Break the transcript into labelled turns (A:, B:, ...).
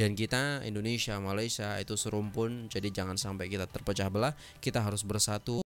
A: dan kita Indonesia Malaysia itu serumpun jadi jangan sampai kita terpecah belah kita harus bersatu